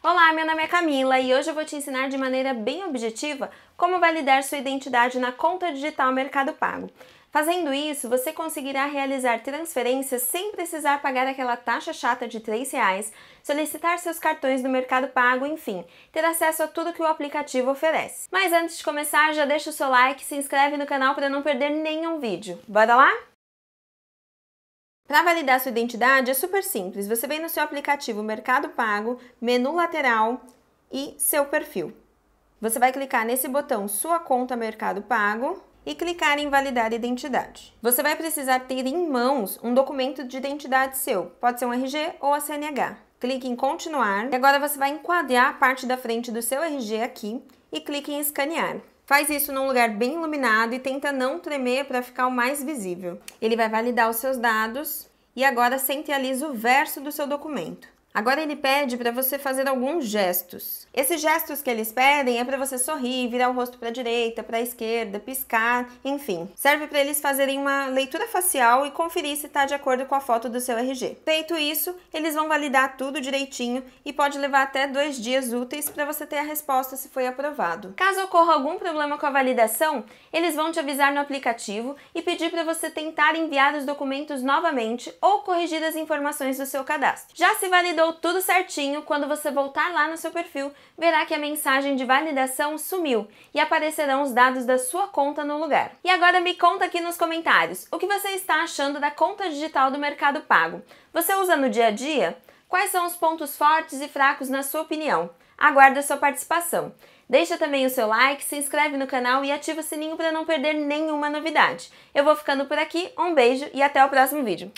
Olá, meu nome é Camila e hoje eu vou te ensinar de maneira bem objetiva como validar sua identidade na conta digital Mercado Pago. Fazendo isso, você conseguirá realizar transferências sem precisar pagar aquela taxa chata de R$ reais, solicitar seus cartões do Mercado Pago, enfim, ter acesso a tudo que o aplicativo oferece. Mas antes de começar, já deixa o seu like e se inscreve no canal para não perder nenhum vídeo. Bora lá? Para validar sua identidade é super simples. Você vem no seu aplicativo Mercado Pago, menu lateral e seu perfil. Você vai clicar nesse botão Sua conta Mercado Pago e clicar em validar identidade. Você vai precisar ter em mãos um documento de identidade seu, pode ser um RG ou a CNH. Clique em continuar e agora você vai enquadrar a parte da frente do seu RG aqui e clique em escanear. Faz isso num lugar bem iluminado e tenta não tremer para ficar o mais visível. Ele vai validar os seus dados e agora centraliza o verso do seu documento. Agora ele pede para você fazer alguns gestos. Esses gestos que eles pedem é para você sorrir, virar o rosto para a direita, para a esquerda, piscar, enfim. Serve para eles fazerem uma leitura facial e conferir se está de acordo com a foto do seu RG. Feito isso, eles vão validar tudo direitinho e pode levar até dois dias úteis para você ter a resposta se foi aprovado. Caso ocorra algum problema com a validação, eles vão te avisar no aplicativo e pedir para você tentar enviar os documentos novamente ou corrigir as informações do seu cadastro. Já se validou validou tudo certinho, quando você voltar lá no seu perfil, verá que a mensagem de validação sumiu e aparecerão os dados da sua conta no lugar. E agora me conta aqui nos comentários o que você está achando da conta digital do Mercado Pago. Você usa no dia a dia? Quais são os pontos fortes e fracos na sua opinião? Aguardo a sua participação. Deixa também o seu like, se inscreve no canal e ativa o sininho para não perder nenhuma novidade. Eu vou ficando por aqui, um beijo e até o próximo vídeo.